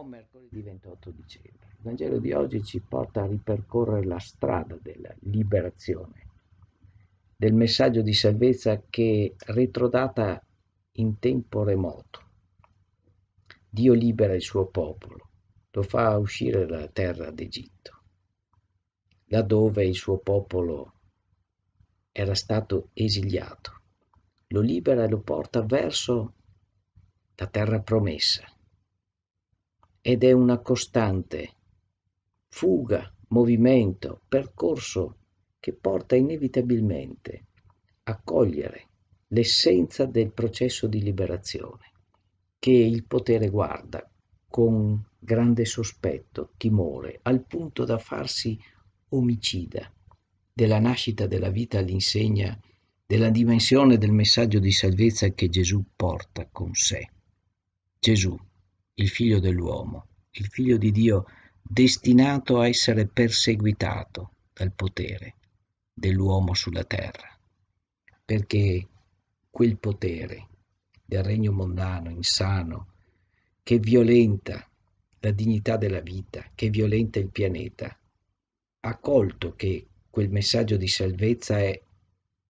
Buon mercoledì 28 dicembre. Il Vangelo di oggi ci porta a ripercorrere la strada della liberazione, del messaggio di salvezza che retrodata in tempo remoto. Dio libera il suo popolo, lo fa uscire dalla terra d'Egitto, laddove il suo popolo era stato esiliato. Lo libera e lo porta verso la terra promessa ed è una costante. Fuga, movimento, percorso che porta inevitabilmente a cogliere l'essenza del processo di liberazione che il potere guarda con grande sospetto, timore, al punto da farsi omicida della nascita della vita all'insegna della dimensione del messaggio di salvezza che Gesù porta con sé. Gesù il figlio dell'uomo, il figlio di Dio destinato a essere perseguitato dal potere dell'uomo sulla terra, perché quel potere del regno mondano, insano, che violenta la dignità della vita, che violenta il pianeta, ha colto che quel messaggio di salvezza è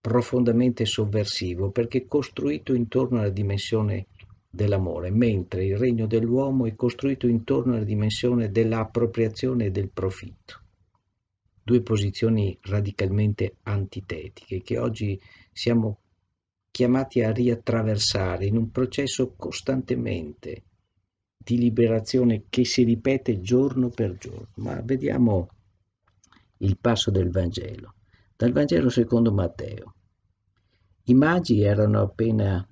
profondamente sovversivo perché costruito intorno alla dimensione dell'amore, mentre il regno dell'uomo è costruito intorno alla dimensione dell'appropriazione e del profitto. Due posizioni radicalmente antitetiche che oggi siamo chiamati a riattraversare in un processo costantemente di liberazione che si ripete giorno per giorno. Ma vediamo il passo del Vangelo. Dal Vangelo secondo Matteo. I magi erano appena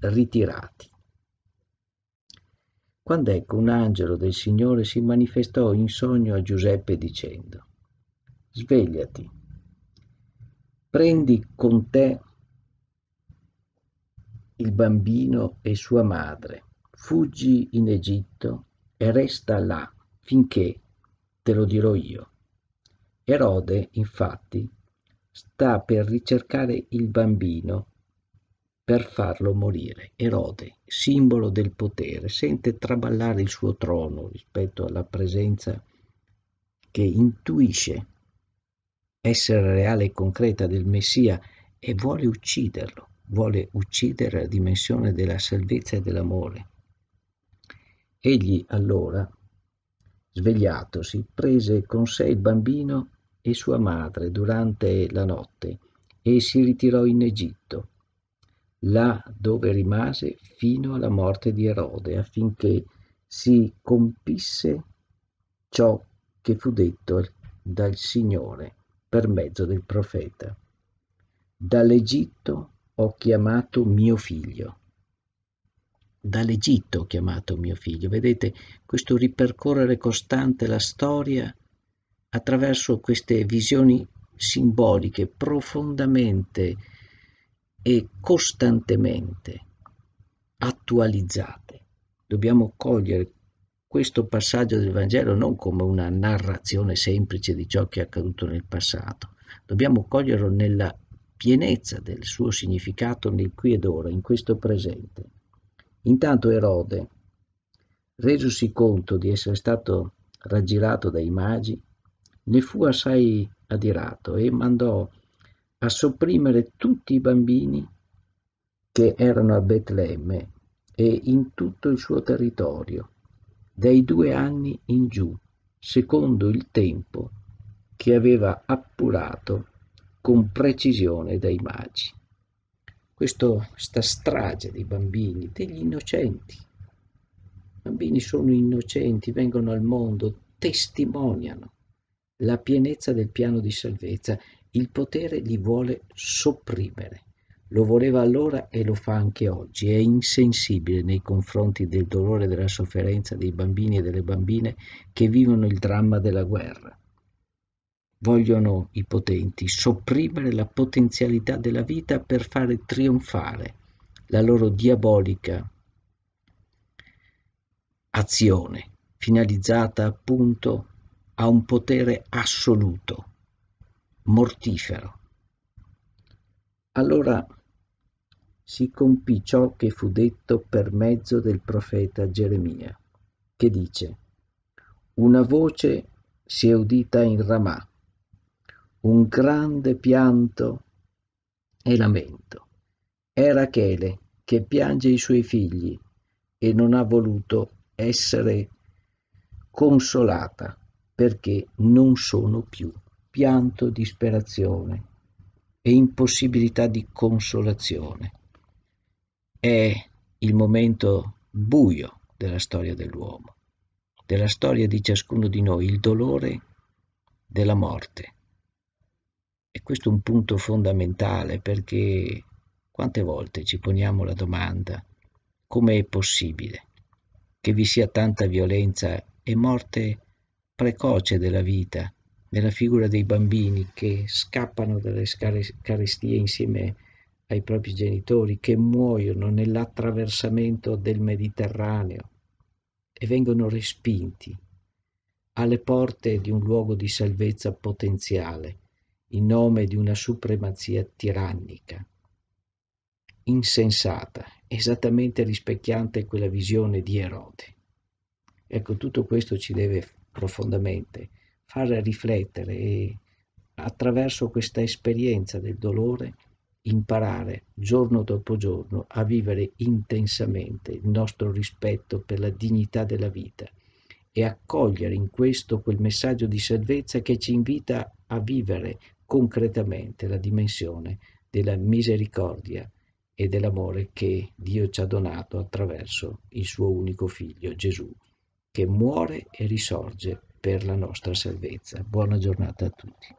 ritirati. Quando ecco un angelo del Signore si manifestò in sogno a Giuseppe dicendo, svegliati, prendi con te il bambino e sua madre, fuggi in Egitto e resta là finché te lo dirò io. Erode, infatti, sta per ricercare il bambino per farlo morire. Erode, simbolo del potere, sente traballare il suo trono rispetto alla presenza che intuisce essere reale e concreta del Messia e vuole ucciderlo, vuole uccidere la dimensione della salvezza e dell'amore. Egli allora, svegliatosi, prese con sé il bambino e sua madre durante la notte e si ritirò in Egitto là dove rimase fino alla morte di Erode, affinché si compisse ciò che fu detto dal Signore per mezzo del profeta. Dall'Egitto ho chiamato mio figlio. Dall'Egitto ho chiamato mio figlio. Vedete questo ripercorrere costante la storia attraverso queste visioni simboliche profondamente e costantemente attualizzate. Dobbiamo cogliere questo passaggio del Vangelo non come una narrazione semplice di ciò che è accaduto nel passato, dobbiamo coglierlo nella pienezza del suo significato nel qui ed ora, in questo presente. Intanto Erode, resosi conto di essere stato raggirato dai magi, ne fu assai adirato e mandò a sopprimere tutti i bambini che erano a Betlemme e in tutto il suo territorio, dai due anni in giù, secondo il tempo che aveva appurato con precisione dai magi. questa strage dei bambini, degli innocenti. I bambini sono innocenti, vengono al mondo, testimoniano la pienezza del piano di salvezza il potere li vuole sopprimere. Lo voleva allora e lo fa anche oggi. È insensibile nei confronti del dolore e della sofferenza dei bambini e delle bambine che vivono il dramma della guerra. Vogliono i potenti sopprimere la potenzialità della vita per fare trionfare la loro diabolica azione, finalizzata appunto a un potere assoluto mortifero. Allora si compì ciò che fu detto per mezzo del profeta Geremia, che dice, una voce si è udita in Ramà, un grande pianto e lamento. È Rachele che piange i suoi figli e non ha voluto essere consolata perché non sono più pianto disperazione e impossibilità di consolazione. È il momento buio della storia dell'uomo, della storia di ciascuno di noi, il dolore della morte. E questo è un punto fondamentale perché quante volte ci poniamo la domanda come è possibile che vi sia tanta violenza e morte precoce della vita nella figura dei bambini che scappano dalle carestie insieme ai propri genitori, che muoiono nell'attraversamento del Mediterraneo e vengono respinti alle porte di un luogo di salvezza potenziale in nome di una supremazia tirannica, insensata, esattamente rispecchiante quella visione di Erode. Ecco, tutto questo ci deve profondamente far riflettere e attraverso questa esperienza del dolore imparare giorno dopo giorno a vivere intensamente il nostro rispetto per la dignità della vita e accogliere in questo quel messaggio di salvezza che ci invita a vivere concretamente la dimensione della misericordia e dell'amore che Dio ci ha donato attraverso il suo unico figlio Gesù, che muore e risorge per la nostra salvezza. Buona giornata a tutti.